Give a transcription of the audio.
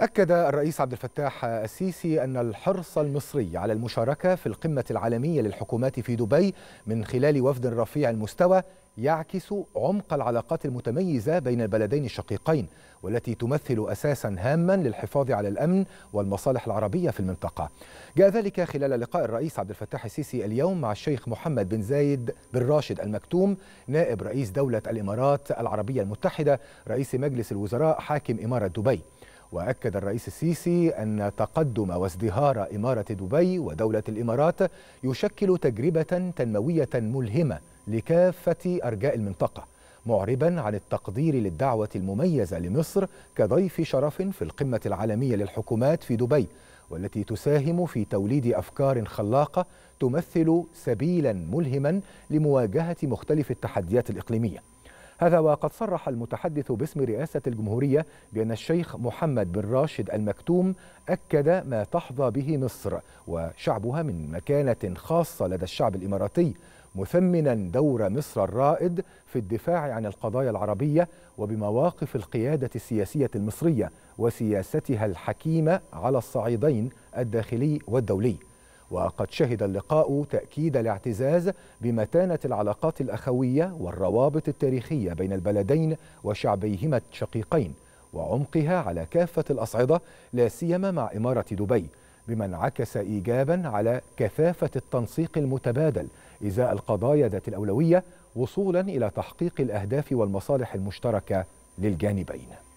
أكد الرئيس عبد الفتاح السيسي أن الحرص المصري على المشاركة في القمة العالمية للحكومات في دبي من خلال وفد رفيع المستوى يعكس عمق العلاقات المتميزة بين البلدين الشقيقين والتي تمثل أساسا هاما للحفاظ على الأمن والمصالح العربية في المنطقة جاء ذلك خلال لقاء الرئيس عبد الفتاح السيسي اليوم مع الشيخ محمد بن زايد بن راشد المكتوم نائب رئيس دولة الإمارات العربية المتحدة رئيس مجلس الوزراء حاكم إمارة دبي وأكد الرئيس السيسي أن تقدم وازدهار إمارة دبي ودولة الإمارات يشكل تجربة تنموية ملهمة لكافة أرجاء المنطقة معربا عن التقدير للدعوة المميزة لمصر كضيف شرف في القمة العالمية للحكومات في دبي والتي تساهم في توليد أفكار خلاقة تمثل سبيلا ملهما لمواجهة مختلف التحديات الإقليمية هذا وقد صرح المتحدث باسم رئاسة الجمهورية بأن الشيخ محمد بن راشد المكتوم أكد ما تحظى به مصر وشعبها من مكانة خاصة لدى الشعب الإماراتي مثمنا دور مصر الرائد في الدفاع عن القضايا العربية وبمواقف القيادة السياسية المصرية وسياستها الحكيمة على الصعيدين الداخلي والدولي وقد شهد اللقاء تأكيد الاعتزاز بمتانة العلاقات الأخوية والروابط التاريخية بين البلدين وشعبيهما الشقيقين وعمقها على كافة الأصعدة لا سيما مع إمارة دبي بما انعكس إيجابا على كثافة التنسيق المتبادل إزاء القضايا ذات الأولوية وصولا إلى تحقيق الأهداف والمصالح المشتركة للجانبين